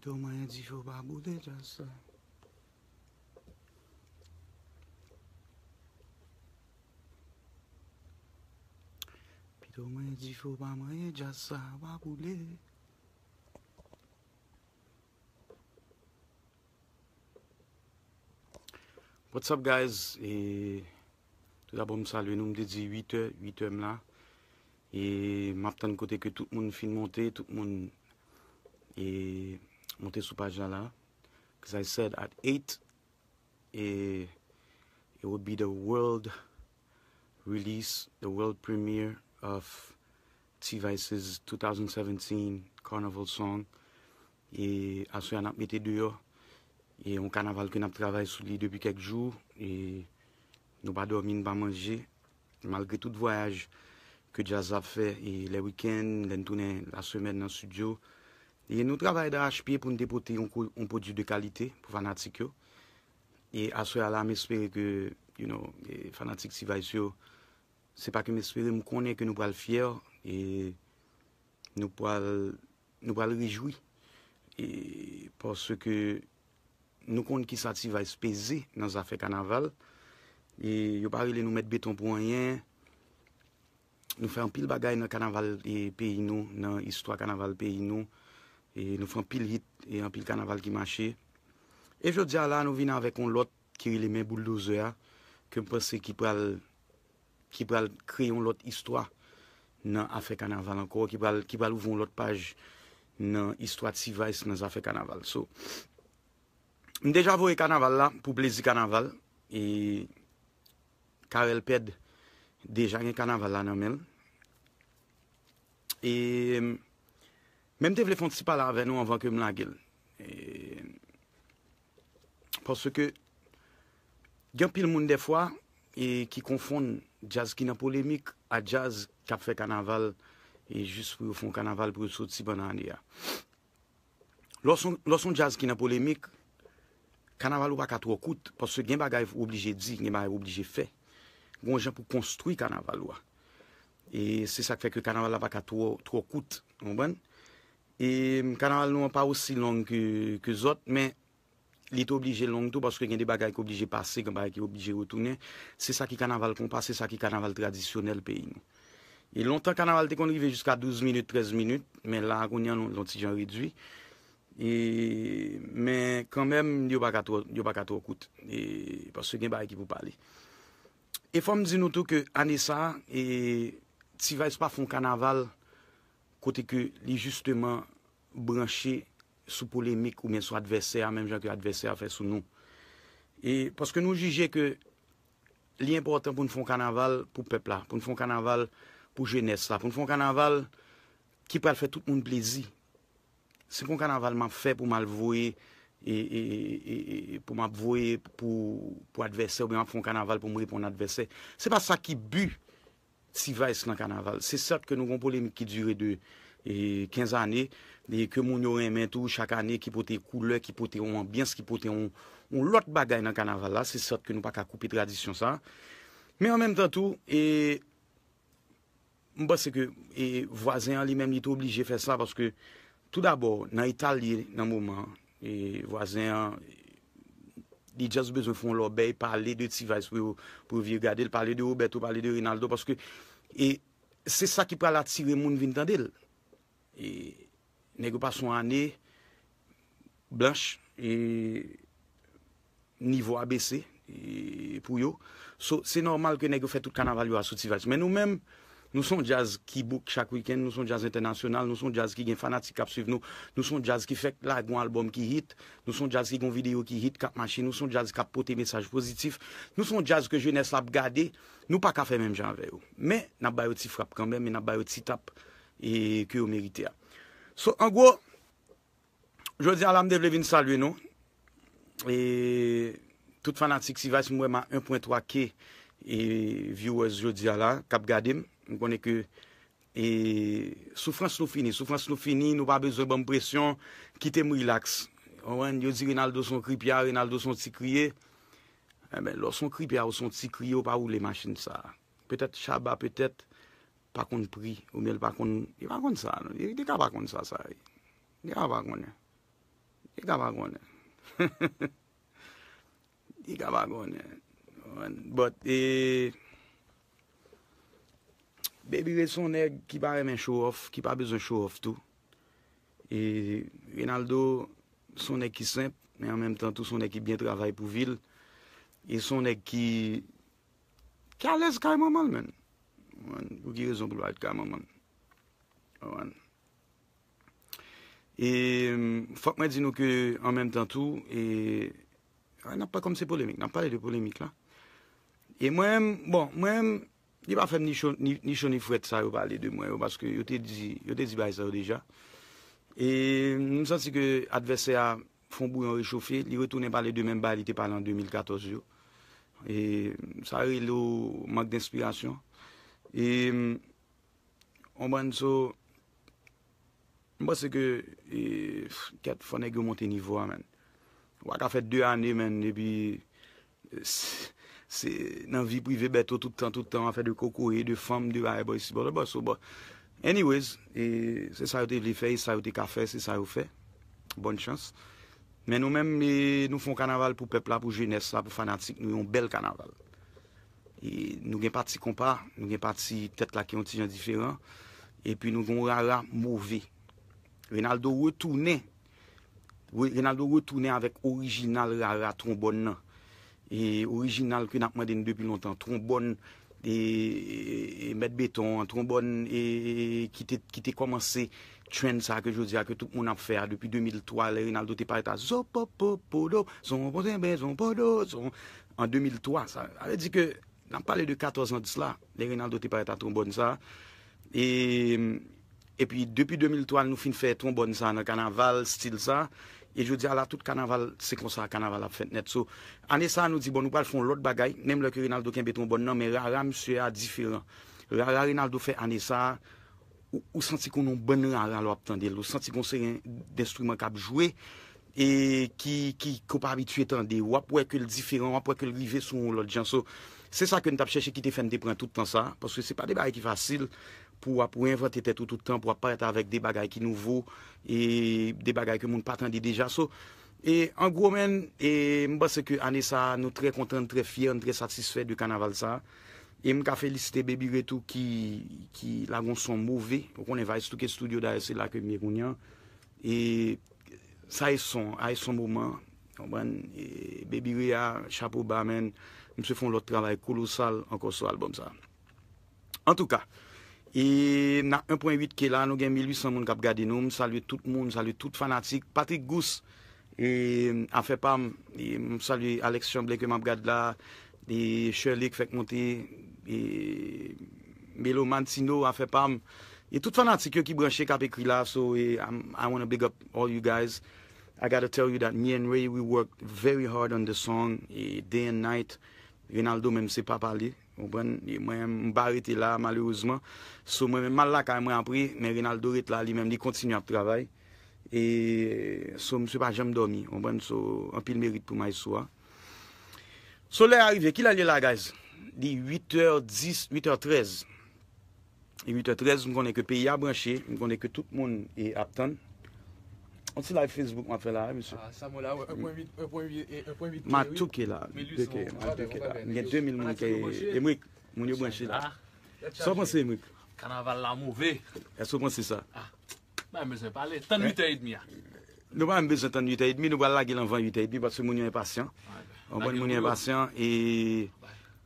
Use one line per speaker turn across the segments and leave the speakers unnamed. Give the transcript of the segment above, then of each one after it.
Pito mwenye zifo pa mwenye jasa Pito mwenye zifo pa mwenye jasa pa mwenye What's up guys? E... Tout apon msalve nou mdezi 8e, 8e mla E... Map tan kote ke tout moun film mwote, tout moun E... Monté sou pajala. Because I said at 8, it would be the world release, the world premiere of T-Vice's 2017 Carnival Song. E aswe an ap bete 2 yo. E an kanaval ke nap travay sou li depi kek jou. E nou pa domine pa manje. Malgre tout voyaj ke Jazz a fe, le week-end, la semen nan studio, E nou travay da HPA pou nou depote yon pou di de kalite pou fanatik yo. E aswe ala mespere ke e fanatik si vay sou, se pa ke mespere mou konen ke nou pal fyer. E nou pal rejoui. E porske nou konen ki sa ti vay spese nan zafè kanaval. E yo pari le nou met beton pou anyen. Nou fè an pil bagay nan kanaval e pe ino, nan histwa kanaval pe ino. E nou fwen pil hit e an pil kanaval ki manche. E jodja la nou vina avèk an lot kiri le men bouldoze ya. Kèm pwese ki pral kri an lot istwa nan afè kanaval anko. Ki pral ouvon an lot paj nan istwa tivayse nan afè kanaval. So, m dejan vwe kanaval la pou plezi kanaval. E karel ped dejan gen kanaval la nan men. E... Mem devle fon tipa la ave nou anvan ke mla gil. E, paswe ke gen pil moun defwa e, ki konfon jazz ki nan polemik a jazz kap fe kanaval e jist pou yo fon kanaval pou yo soti ban ane ya. Lorson jazz ki nan polemik kanaval ou baka tou akout paswe gen bagay ou oblije di gen bagay ou oblije fe gon jen pou konstrui kanaval ou a. E se sak fe ke kanaval la baka tou akout anbanen. E kanaval nou an pa osi long ke zot, men li te oblije long tou, paske gen de bagay ki oblije pase, gen bagay ki oblije rotounen, se sa ki kanaval kon pase, se sa ki kanaval tradisyonel peyi nou. E lontan kanaval te konrive jiska 12 minute, 13 minute, men la konye lonti jan ridwi, e, men kanmem yo baka tro kout, e, paske gen bagay ki pou pale. E fwa m di nou tou ke anesa, e ti vay se pa fon kanaval, côté que l'injustement justement branché sous polémique ou bien sous adversaire, même genre que adversaire fait sous nous. Et parce que nous juger que l'important pour nous faire un carnaval pour le peuple, pour nous faire un carnaval pour jeunesse là, pour nous faire un carnaval qui peut faire tout le monde plaisir. C'est pour un carnaval m'a fait pour m'avouer et, pour m'avouer pour, pour adversaire ou bien pour un carnaval pour mourir pour mon adversaire. c'est pas ça qui but si va es nan kanaval. Se sot ke nou kon polem ki dure de 15 ane, de ke moun yo remen tou chak ane ki pote koule, ki pote yon biens, ki pote yon lot bagay nan kanaval la, se sot ke nou pa ka koupi tradisyon sa. Me an menm tentou e mba se ke, e vwazen li menm li tou oblije fè sa, pwoske tout dabor, nan itali, nan mouman e vwazen, e li jaz bezon fon lor bey pale de Tivajs pou yo pou vie gade, pale de Roberto, pale de Rinaldo, paske e se sa ki pale atire moun vintande el. E negou pa son ane blanche e nivo abese pou yo, so se normal ke negou fe tout kan aval yo aso Tivajs. Men nou menm, Nou son jaz ki bouk chak wiken, nou son jaz internasyonal, nou son jaz ki gen fanatik kap suiv nou. Nou son jaz ki fek la gwen albom ki hit, nou son jaz ki gwen video ki hit kap machin, nou son jaz kap pote mesaj pozitif. Nou son jaz ke jwene slap gade, nou pa ka fe menm jan veyo. Men, nan bayo ti frap kanmen, men nan bayo ti tap, e kwe yo merite a. So, an gwo, jodi ala mde vlevi n salwe nou. E tout fanatik si vay sou mwema 1.3k e viewers jodi ala kap gade m. Nou konen ke... Soufrans nou fini, soufrans nou fini, nou pa bezor bon presyon, kite mou relax. Ouwen, yo di Rinaldo son kripia, ah, Rinaldo son ti kriye, eh lò son kripia ah, ou son ti kriye ou pa ou le machin sa. Petet chaba, petet pa kon pri, ou mel pa kon... Di pa kon sa, di ka pa kon sa sa. Di ka pa kon sa. Di ka pa kon sa. Di ka pa kon sa. Ouwen... Bebi ve son ek ki pa remen show off, ki pa bezon show off tou. E, Rinaldo, son ek ki semp, men an menm tan tou son ek ki byen travay pou vil, e son ek ki, ki alez kareman man, men. Ou ki rezon pou lwa et kareman, man. Ou an. E, fok men di nou ke an menm tan tou, e, nan pa kom se polemik, nan pa le de polemik la. E mwen, bon, mwen, Li pa fem ni chon ni fwet sa yo pale de mwen yo, paske yo te zibay sa yo deja. E msansi ke advese a fonbou yon rechofye, li retounen pale de men balite pale an 2014 yo. E sa e, e, yo yon mank de inspirasyon. E msansi ke fwene yon monte nivwa men. Waka fet 2 ane men, e pi... nan vi prive beto toutan toutan afe de kokore, de fom, de aebo anyways e, se sa yo te vle fe, se sa yo te ka fe se sa yo fe, bon chans men nou men e, nou fon kanaval pou pepla, pou jenes, pou fanatik nou yon bel kanaval e, nou gen pati kompa, nou gen pati tet la ki ontijan diferan epi nou yon rara mouve renaldo retoune renaldo retoune avek orijinal rara ton bon nan E orijinal kwen ap mwen dene depi lontan, tronbon e, e, e met beton, tronbon e, e ki te komanse trend sa ke jousia, ke touk moun ap fèr depi 2003, le Rinaldo te pareta zopopopodo, zonpotebe, zonpodo, zonpodo, an 2003 sa, alè di ke nan pale de 14 ans la, le Rinaldo te pareta tronbon sa, e pi depi 2003 nou fin fèr tronbon sa, nan kanaval stil sa, E jw di ala tout kanaval se kon sa kanaval ap fet net. So, anesa nou di bon nou pal fon lot bagay, nem le ke Rinaldo ken beton bon nan, men rara msue a diferan. Rara Rinaldo fe anesa, ou santi kon nou bon nan rara lop tende. Ou santi kon se ren destrument kap jwe e ki kopa habitu etende. Wap wakil diferan, wap wakil rive sou lot jan. So, se sa kon tap chèche ki te fen depren tout tan sa, paske se pa de bagay ki fasil, pou a pou inventer tè toutou tè, pou a pa ete avèk de bagay ki nouvou, e de bagay ke moun patande deja sou. E an gwo men, m basè ke anè sa nou tre konten, tre fiyen, tre satisfè du kanaval sa, e m ka feliste bebi wè tou ki la goun son mouvè, pou konè va estouke studio da ese la kemye goun jan, e sa e son, a e son mouman, an gwen, e bebi wè a, chapo ba men, m se fon lòt travè kolosal an konsou albòm sa. An tou ka, E na 1.8 ke la, nou gen 1800 moun kap gade nou. M salwe tout moun, salwe tout fanatik. Patrick Gousse a fe pam. M e, salwe Alex Chamblèk ke m ap gade la. E Sherlock Fekmonte. E Melo Mantzino a fe pam. E tout fanatik yo ki branche kap ekri la. So e, I wanna big up all you guys. I gotta tell you that me and Ray, we worked very hard on the song. E day and night, Rinaldo men se pa pale. Mwen mba rete la malouzman, sou mwen mwen mal la ka mwen apri, men Rinaldo rete la li menm di kontinu ap travay. E sou mwen se pa jem dormi, ou mwen sou apil merit pou mwen sou a. Sou le arive, ki la li la guys? Di 8h10, 8h13. 8h13 mwen konen ke peyi abranche, mwen konen ke tout moun e aptan. On se la Facebook m apre la, eh, monsye. Sa ah, mou la, wè, 1.8k, wè, 1.8k, wè. Ma eh touke la, 2k, ma touke la. Nye 2000 mounke, e mwik, mounye ou bwansye la. Sò pon se, e mwik. Kana val la mouvè. Sò pon se sa. Mwen mbezen pale, tan 8.5. Mwen mbezen tan 8.5, mwen bwala gil an 28.5, batse mounye ou e pasyon. Mwen mounye ou e pasyon, e...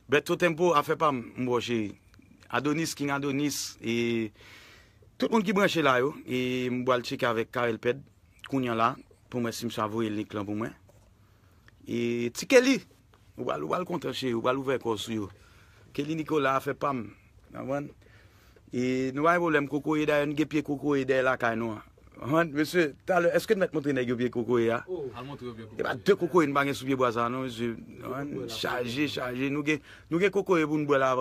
Beto tempo, a fe pa m wosye. Adonis, kin adonis, e... Tout moun ki bwansye la, yo, e mbwal chika Kounyan la, pou mwen sim chavou elik lan pou mwen. E tike li, ou al ou al kontache ou al ouvek osu yo. Keli Nikola a fe pam. E nou a yon bolem koko yi e da, yon gepye koko yi e de la ka yon. Mese, talo, eske te met montre negyo biye koko yi e ya? Oh. E ba de koko yi nan bagen sou biye boza nan. Non, charje, charje. Nou ge koko yi pou nou bole la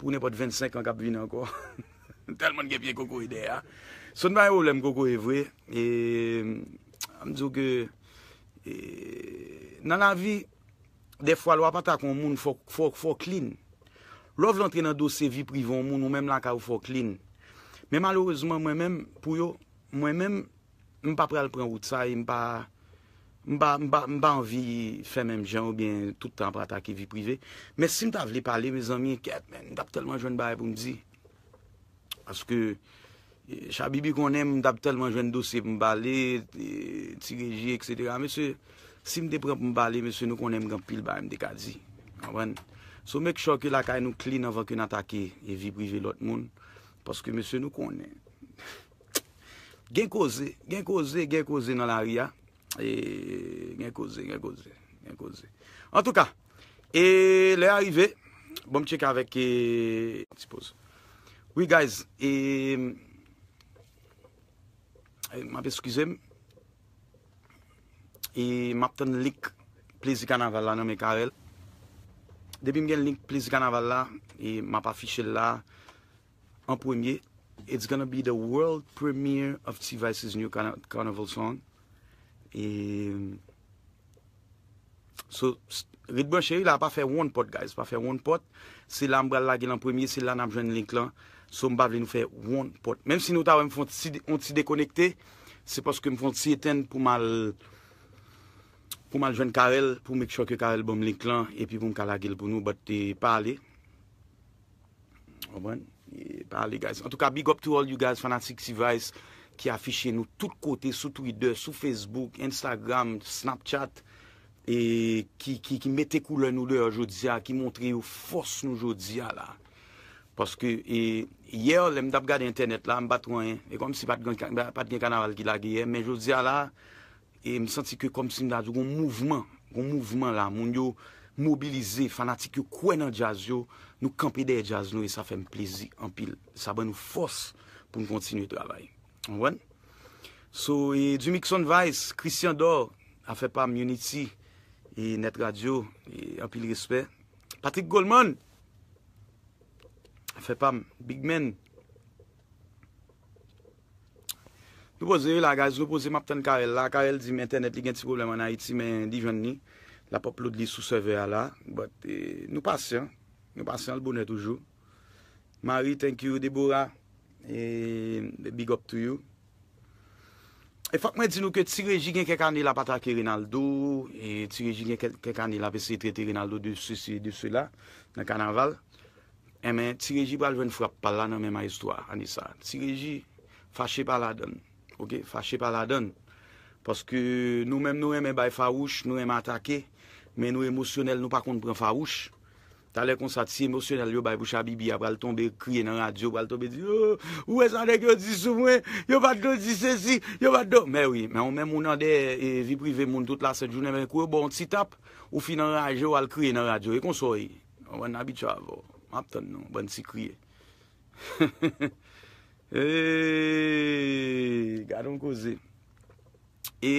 pou ne pot 25 an kap vinan ko. Telman gepye koko yi de ya. Soun bay ou lèm koko evwe, e, am djou ke, e, nan la vi, defwa lwa patakon moun fok, fok, foklin. Lwa vlantrenan dosè vi privon moun, ou mèm lanka ou foklin. Mè malorezman mwen mèm, pou yo, mwen mèm, mwen pa pral pran vout sa, mwen pa, mwen pa, mwen pa, mwen pa anvi fè mèm jan ou bè toutan pratake vi privé. Mè si mta vli pale, mè zan mi enket, mè, mwen tap telman joun bay pou mdi. Aske, Chabibi konen, mdap telman jwende dosye pou mbale, e, Tireji, etc. Mese, si mde pran pou mbale, Mese nou konen mgan pil ba mdekazi. Kwa mwen, sou mek chok yo la kaj nou klina Vak yo natake, e vi prive lot moun. Paske mese nou konen. Gen koze, gen koze, gen koze nan la ria. E, gen koze, gen koze, gen koze. An tou ka, e le arive, Bom tjek avèk e... Ti pose. Oui, guys, e... Eh, e map ten lik plezi kanaval la nome Karel debi m gen lik plezi kanaval la e map afiche la an pwemye it's gonna be the world premiere of T-Vice's new carnival song e so ridbwen cheri la pa fe one pot guys pa fe one pot se la m bral la gen an pwemye se la nan jwen lik la Sou mbav lè nou fè woun pot. Mèm si nou ta wè mfon ti dekonekte, se paske mfon ti eten pou mal... pou mal jwen karel, pou mèk chok yo karel bom lèk lan, epi pou mkalagèl pou nou, bat te pale. O bon? E pale, guys. En tout ka, big up to all you guys, Fanatik Sivayz, ki afiche nou tout kote, sou Twitter, sou Facebook, Instagram, Snapchat, e ki mette koule nou lè a jodzia, ki montre yo fos nou jodzia la. Paske e... Ye yo, le m dab gade internet la, m bat wanyen, e kom si pat gen kanaval ki la geye, men jous diya la, e m senti ke kom si m dadou goun mouvment, goun mouvment la, moun yo mobilize, fanatik yo kwen an jaz yo, nou kampi de e jaz nou, e sa fe m plezi, an pil, sa ban nou fos pou m kontinu e travay. An wan? So, e du Mixon Vice, Christian Dor, a fe pa Munity, e Net Radio, e an pil rispe, Patrick Goldman, Fepam, big men. Nou boze yon la, guys. Nou boze map ten Karel la. Karel di men ten et li gen ti problem an a iti men di jen ni. La pop lout li sou server a la. But e, nou pasyon. Nou pasyon l bonen toujou. Marie, thank you, Deborah. Et big up to you. E fak men di nou ke ti reji gen kek an li la pata ki Rinaldo e ti reji gen kek an li la pe se trete Rinaldo de sou si, de sou la nan kan aval. E men, ti reji pal ven frap pal la nan men ma histwa, anisa. Ti reji, fache pal la don. Ok, fache pal la don. Poske nou men nou eme bay fawouch, nou eme atake, men nou emosyonel nou pa kont pre fawouch. Talè kon sa ti emosyonel, yo bay boucha bibi, apal tombe kriye nan radyo, apal tombe di, ou e san dek yo zi sou mwen, yo bat do zi se si, yo bat do. Men wè, men ou men moun an de vi prive moun tout la se jounen men kou, bon, ti tap, ou fin nan radyo, apal kriye nan radyo, ekon so yi. Wan nabit bon. chav, ou. Aptan nou, ban si kriye. Eh, gade m kouze. E,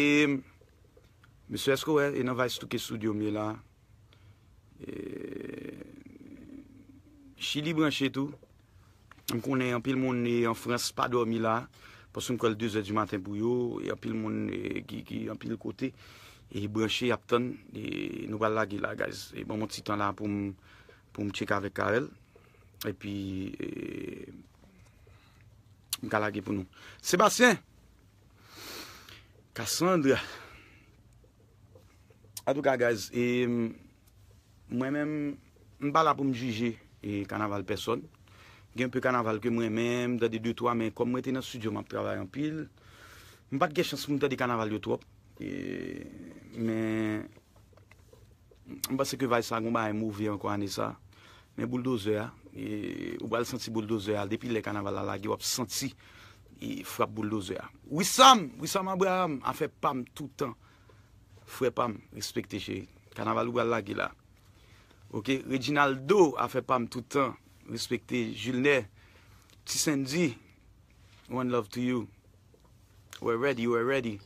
M.S.K.W.E.L. E nan vay stuke studio mi la. E, Chili branche tou. M konen anpil moun e anfrans pa do mi la. Pasoun kou al 2 e di maten pou yo. E anpil moun e ki anpil kote. E branche aptan. E nou vall la ki la guys. E ban mou titan la pou m pou m chek avek Karel, epi, e, m kalage pou nou. Sebastian, Kassandra, adouk a gaz, e, mwen men, m bala pou m juje, kanaval person, gen pou kanaval ke mwen men, m ta di 2-3 men, kom mwen ten an studio, m ap travay an pil, m bak gen chans pou m ta di kanaval yo trop, men, m bas se ke vay sa, m ba emovir an kwa anisa, Men bouldoze ya, e, ou wale senti bouldoze ya, depi le kanaval la lagi wap senti, yi e, fwap bouldoze ya. Wissam, Wissam Abraham, afe pam toutan, fwe pam, respekte cheri. Kanaval ou wale lagi la. Ok, Reginaldo afe pam toutan, respekte. Julner, Tissendi, one love to you. We're ready, we're ready.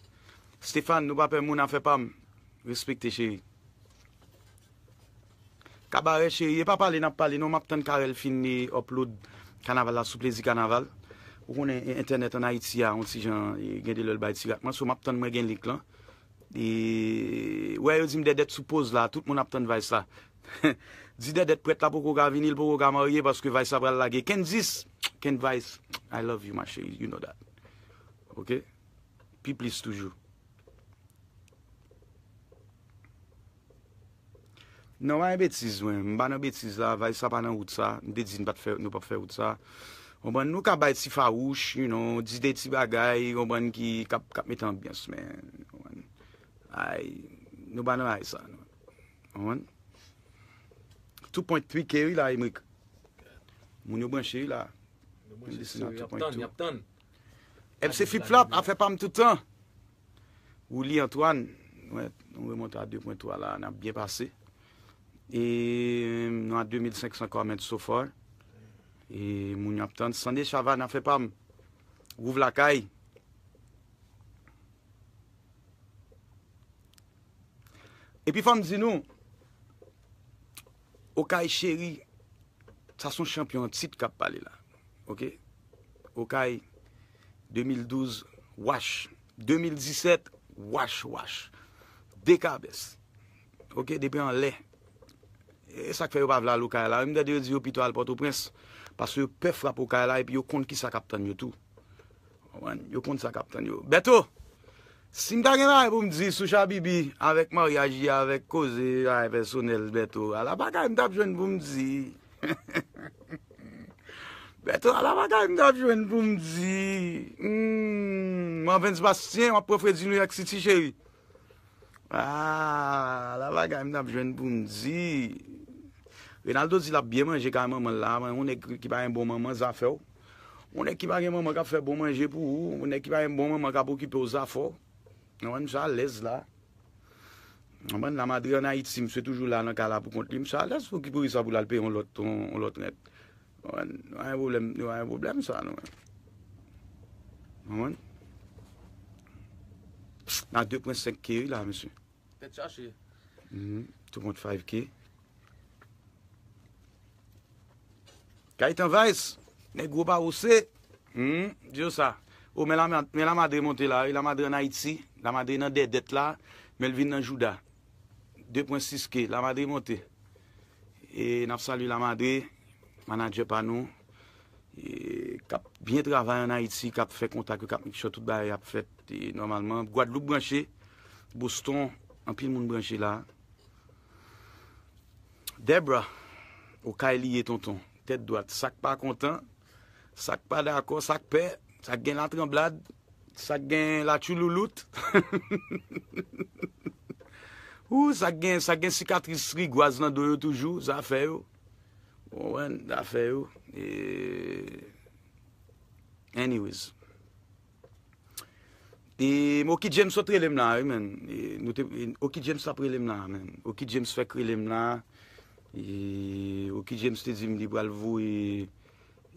Stéphane, nou pape moun afe pam, respekte cheri. Abare cheri, e pa pale nap pale, nou map tan karel fin ni upload kanaval la sou plezi kanaval. Ou kon e internet an ha iti ya, on si jan gen de lol bay ti yakman, sou map tan mwen gen lik lan. E, wè yo zim dedet sou pose la, tout moun map tan vay sa. Zi dedet pou et la pou koga vinil pou koga marye, paske vay sa bral la ge. Ken zis, ken vay sa. I love you ma cheri, you know that. Ok, pi plis toujou. Nou an betiz wè, mba nan betiz ah, la, vay sa pa nan wout sa, dedzin bat nou pa fè wout sa. Oman nou ka bay ti fawouch, di de ti bagay, oman ki kap metan byan semen. Nou ban nan ay sa. 2.3 kery la, Ymrik. Moun nou bwen chery la. Moun nou bwen chery, yaptan, yaptan. E pse flip flop, a fe pam toutan. Wou li Antoine, mwen remont a 2.3 la, nan ap byen pasey. E nou a 2500 kou amèd soufor E moun ap tante San de chava nan fe pam Gouv lakay E pi fam zinou Okay chéri Sa son champion tit kap pale la Okay 2012 Wach 2017 Wach wach Dekabes Okay depè an lè E sak fe yo pa vla lo ka e la, yon dede yo di yo pito al poto prens, pas yo pe frap o ka e la, epi yo kont ki sa kapten yo tou. Oman, yo kont sa kapten yo. Beto, si mta genay e pou mzi, soucha bibi, avèk maryaji, avèk koze, a yon personel, Beto, ala bagay mta pjwen pou mzi. Beto, hmm, ala bagay mta pjwen pou mzi. Mwen ven sbastyen, mwen profredi nou yon ksiti cheri. Aaaa, la va ganyan ap jwen pounzi. Renaldo zil ap byen manje kanyan man la, wane ek kipayen bon man man zafè ou. Wane ek kipayen man man ka fè bon manje pou ou, wane ek kipayen bon man man ka pou kipè ou zafè ou. Mwen msha alèz la. Mwen la madri anayit si mswe toujou la nan kala pou konti, msha alèz pou kipè ou yi sa boulalpe ou lot net. Mwen, yon an yon problem sa nou. Mwen. Nan 2.5 ke yon la, monsi. Pet chache yon. 2.5 ke. Ka yon tan vayz? Ne groba ou se? Diyo sa. O, men la madre monte la. La madre nan Haiti. La madre nan Dedet la. Melvin nan Jouda. 2.6 ke. La madre monte. E, nan salu la madre. Manan djepa nou. E, kap bien travay nan Haiti. Kap fè kontak yo. Kap mik chotout bari ap fèt. Ti, normalman, Gwadlouk branche, Boston, anpil moun branche la. Debra, o Kaili ye tonton, tèt doat, sak pa kontan, sak pa de akon, sak pe, sak gen la tremblad, sak gen la tchouloulout, ou, sak gen, sak gen sikatrisri gwaz nan doyo toujou, zafè yo. Owen, oh. oh, oh. zafè yo. Anyways, E mwoki James wote relem nan, e men. Mwoki e, James wote relem nan, e men. Mwoki James fèk relem nan. E mwoki James te zim li bralvou, e,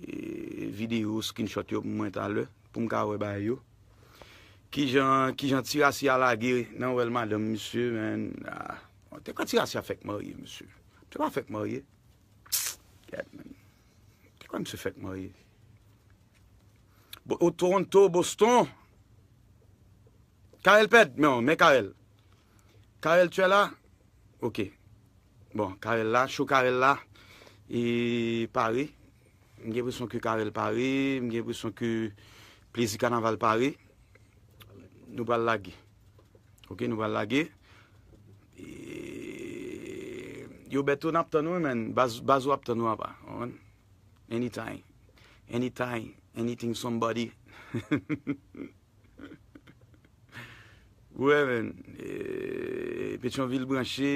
e videyo, skinshot yo mwen talè, pou mka wè bay yo. Ki jan tirasi a la gir, nan wèl madam, msè, men. Te kwa tirasi a fèk morye, msè? Te wè fèk morye? Kèt, men. Te kwa msè fèk morye? O Toronto, Boston... Karel ped? Mwen, non, mwen karel. Karel twe la? Ok. Bon, karel la, chou karel la. E, pari. Mwen ge vwison ki karel pari, mwen ge vwison ki plezi kanaval pari. Nou bal lagi. Ok, nou bal lagi. E, yo betoun ap tanou men, bazou ap tanou apa. Any time. Any time. Anything somebody. Ok. Gwè ven, pet yon vil branche,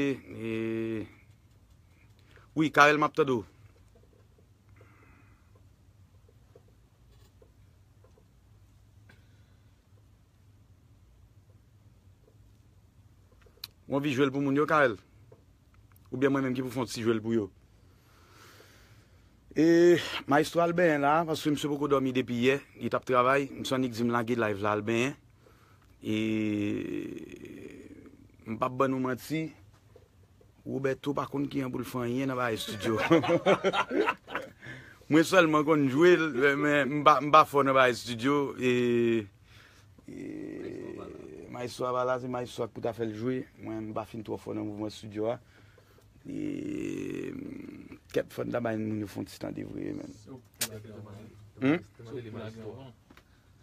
ou yi karel map tado. Ou anvi jwèl pou moun yo karel, ou byan mwen menm ki pou fonsi jwèl pou yo. E maestro al bèn la, paswè mse poko dormi depi ye, git ap travay, mse anik zim langi la ev la al bèn. E... Mpa ban ou mati, ou betou pa kon ki an pou l fan yen an bay e studio. Mwen sol man kon jwe, mba foun an bay e studio, e... e may sou a balazi, may sou a kouta fel jwe, mwen mba fin to foun an mou mwen studio a, e... Kep foun da bay nou nou foun ti standi vwe men. Sou pou la gen pou mwen? Hmm? Sou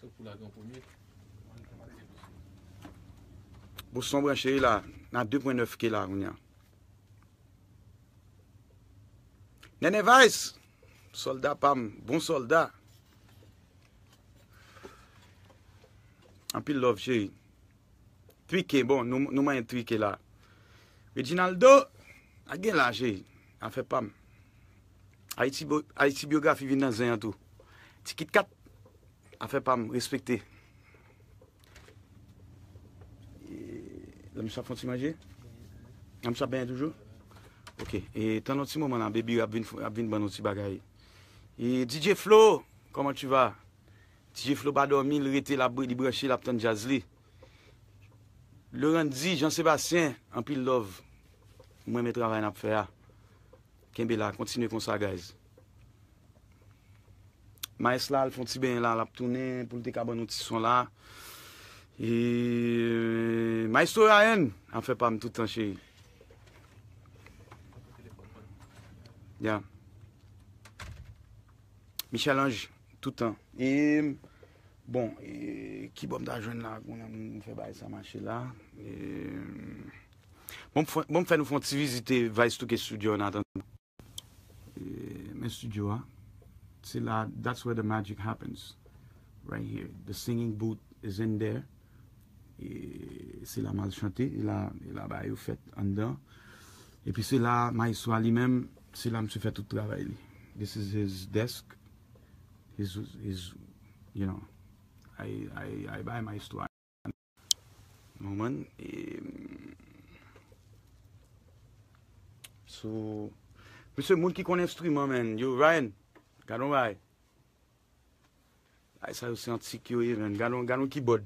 pou la gen pou mwen? Bousombra cheri la, nan 2.9 ke la ou nya. Nene Vais, soldat pam, bon soldat. Anpil love cheri. Twike bon, nou manye Twike la. Reginaldo, agen la cheri, an fe pam. Haiti biografi vin nan zeyan tou. Tikit kat, an fe pam, respekte. Am sa fon ti maje? Am sa ben toujou? Ok, e tan noti mou manan, bebi yo ap vin ban noti bagay. E DJ Flo, koman tu va? DJ Flo badoumi, lor ete la bou, li brache la ptan jazz li. Lorandi, Jean-Sébastien, ampil love. Mwen me travay nap fe ya. Ken be la, kontinu kon sa guys. Maes la, al fon ti ben la, la ptounen, pou te ka ban noti son la. Eee... Maisto ya en, an fe pa m tout an che. Ya. Mi chalange tout an. Eee... Bon, eee... Ki bom da jwen la, kon an m fe baye sa manche la. Eee... Bon fè bon, nou fwant si vizite va yistou ke studio nan tan. E, men studio a. Se la, that's where the magic happens. Right here. The singing booth is in there. c'est la malchante et là, là, bah, fait en dedans. Et puis c'est là, ma histoire lui-même, c'est là, se fait tout le travail. là This is his desk. His, his, you know, I, I, I buy my story. Moment. Et... So, monsieur, moun qui connaît l'instrument, man, yo, Ryan, gano, Ryan. Ay, sa yo se antik yo, man, gano, gano keyboard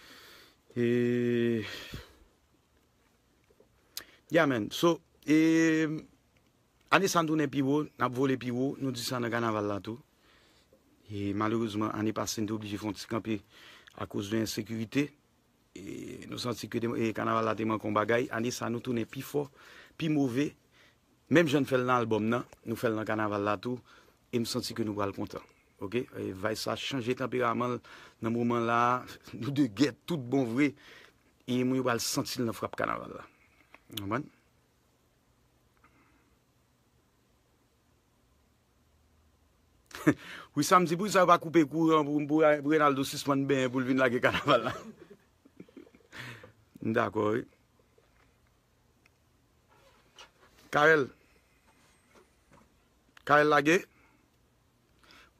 E, ya men, so, e, ane san toune pi bo, nap vole pi bo, nou di san nan kanaval la tou, e, malouzman, ane pasen de oblige fon tiskan pi, a kouse de insekurite, e, nou sansi ke de, e, kanaval la teman kon bagay, ane san nou toune pi fo, pi move, menm jen fèl nan albom nan, nou fèl nan kanaval la tou, e, msansi ke nou bal kontan. Ok, vay sa chanje temperaman nan mouman la, nou de get tout bon vwe, e moun yo wale sentil nan frap kanaval la. Anman? Ou samsi pou yon sa wap akoupe kou, pou renal do sisman be, pou lvin lage kanaval la. Ndakoy. Karel. Karel lage. Karel.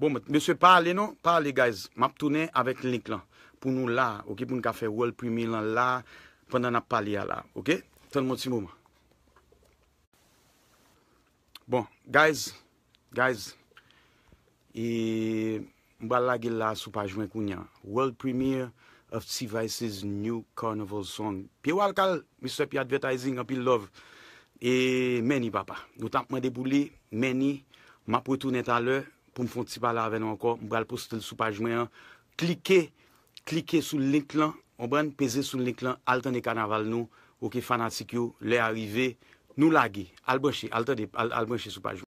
Bon, mwen se pale non, pale guys, map toune avèk link lan, pou nou la, ok, pou nou ka fè World Premier lan la, pandan ap pale ya la, ok, ton moun si mouman. Bon, guys, guys, e mbala gil la sou page mwen kounyan, World Premier of Seavice's New Carnival Song. Pi wakal, miswe pi advertising, pi love, e meni papa, nou tanp mwen debou li, meni, map wè toune talè, pou mfon tipa la avè nou anko, mbè al postel sou pajmè an, klike, klike sou link lan, mbè an peze sou link lan, al tan de kanaval nou, ouke fanatik yo, lè arive, nou lagi, al bwèche, al tan de, al bwèche sou pajmè.